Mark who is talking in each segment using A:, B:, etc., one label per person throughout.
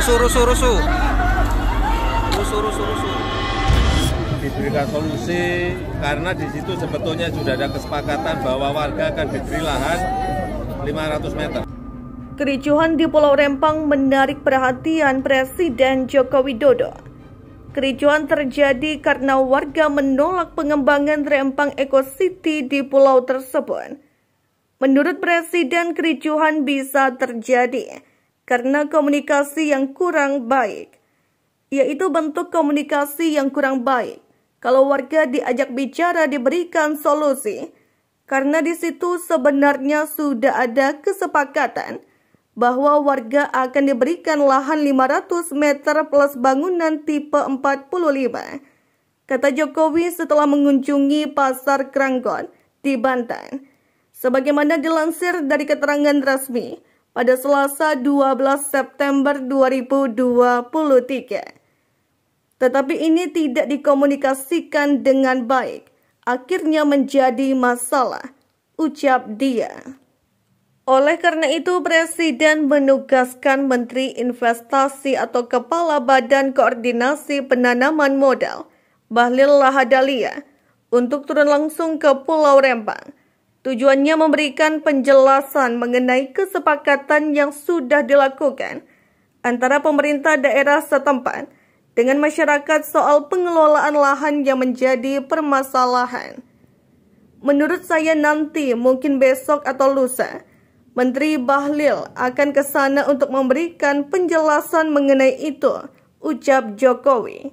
A: rusuh rusuh rusuh rusuh rusuh rusuh diberikan solusi karena di situ sebetulnya sudah ada kesepakatan bahwa warga akan diberi lahan 500 meter. Kericuhan di Pulau Rempang menarik perhatian Presiden Joko Widodo. Kericuhan terjadi karena warga menolak pengembangan Rempang Eco City di pulau tersebut. Menurut Presiden, kericuhan bisa terjadi karena komunikasi yang kurang baik, yaitu bentuk komunikasi yang kurang baik. Kalau warga diajak bicara diberikan solusi, karena di situ sebenarnya sudah ada kesepakatan bahwa warga akan diberikan lahan 500 meter plus bangunan tipe 45. Kata Jokowi setelah mengunjungi pasar Kranggon di Banten. Sebagaimana dilansir dari keterangan resmi, pada Selasa 12 September 2023. Tetapi ini tidak dikomunikasikan dengan baik, akhirnya menjadi masalah, ucap dia. Oleh karena itu, Presiden menugaskan Menteri Investasi atau Kepala Badan Koordinasi Penanaman Modal, Bahlil Lahadalia, untuk turun langsung ke Pulau Rempang Tujuannya memberikan penjelasan mengenai kesepakatan yang sudah dilakukan antara pemerintah daerah setempat dengan masyarakat soal pengelolaan lahan yang menjadi permasalahan. Menurut saya nanti mungkin besok atau lusa, Menteri Bahlil akan ke sana untuk memberikan penjelasan mengenai itu, ucap Jokowi.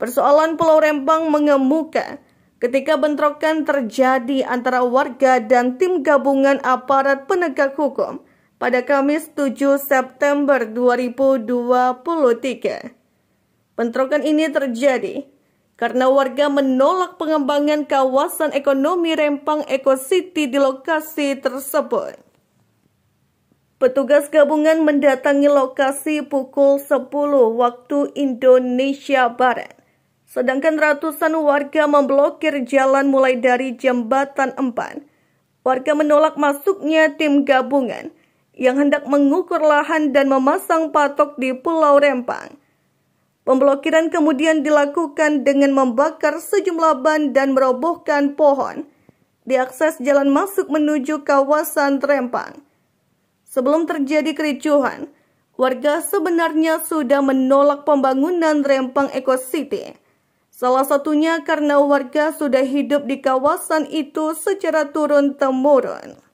A: Persoalan Pulau Rempang mengemuka ketika bentrokan terjadi antara warga dan tim gabungan aparat penegak hukum pada Kamis 7 September 2023. Bentrokan ini terjadi karena warga menolak pengembangan kawasan ekonomi Rempang Eco City di lokasi tersebut. Petugas gabungan mendatangi lokasi pukul 10 waktu Indonesia Barat Sedangkan ratusan warga memblokir jalan mulai dari jembatan Empan. Warga menolak masuknya tim gabungan yang hendak mengukur lahan dan memasang patok di Pulau Rempang. Pemblokiran kemudian dilakukan dengan membakar sejumlah ban dan merobohkan pohon di akses jalan masuk menuju kawasan Rempang. Sebelum terjadi kericuhan, warga sebenarnya sudah menolak pembangunan Rempang Eco City Salah satunya karena warga sudah hidup di kawasan itu secara turun-temurun.